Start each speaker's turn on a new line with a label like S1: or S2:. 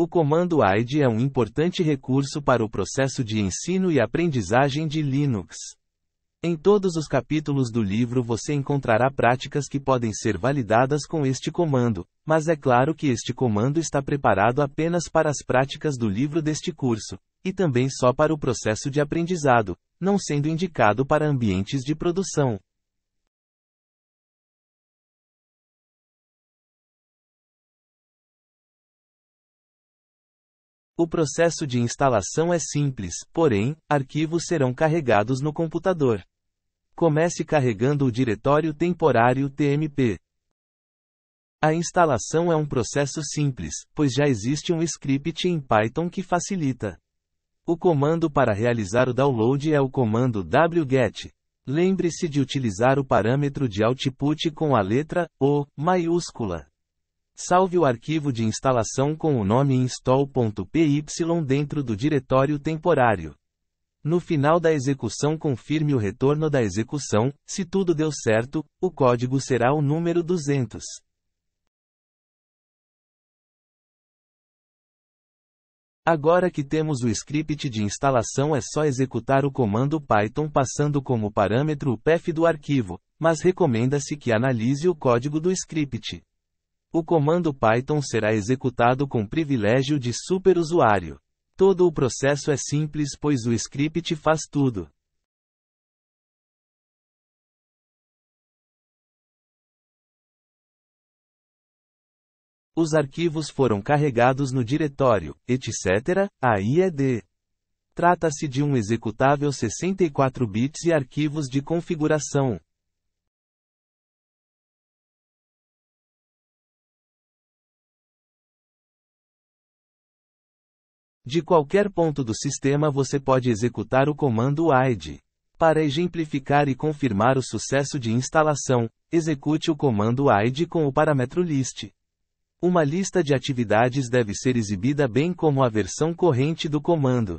S1: O comando AID é um importante recurso para o processo de ensino e aprendizagem de Linux. Em todos os capítulos do livro você encontrará práticas que podem ser validadas com este comando, mas é claro que este comando está preparado apenas para as práticas do livro deste curso, e também só para o processo de aprendizado, não sendo indicado para ambientes de produção. O processo de instalação é simples, porém, arquivos serão carregados no computador. Comece carregando o diretório temporário TMP. A instalação é um processo simples, pois já existe um script em Python que facilita. O comando para realizar o download é o comando wget. Lembre-se de utilizar o parâmetro de output com a letra O maiúscula. Salve o arquivo de instalação com o nome install.py dentro do diretório temporário. No final da execução, confirme o retorno da execução. Se tudo deu certo, o código será o número 200. Agora que temos o script de instalação, é só executar o comando Python passando como parâmetro o path do arquivo, mas recomenda-se que analise o código do script. O comando Python será executado com privilégio de superusuário. Todo o processo é simples pois o script faz tudo. Os arquivos foram carregados no diretório, etc., é IED. Trata-se de um executável 64 bits e arquivos de configuração. De qualquer ponto do sistema você pode executar o comando AID. Para exemplificar e confirmar o sucesso de instalação, execute o comando AID com o parâmetro list. Uma lista de atividades deve ser exibida bem como a versão corrente do comando.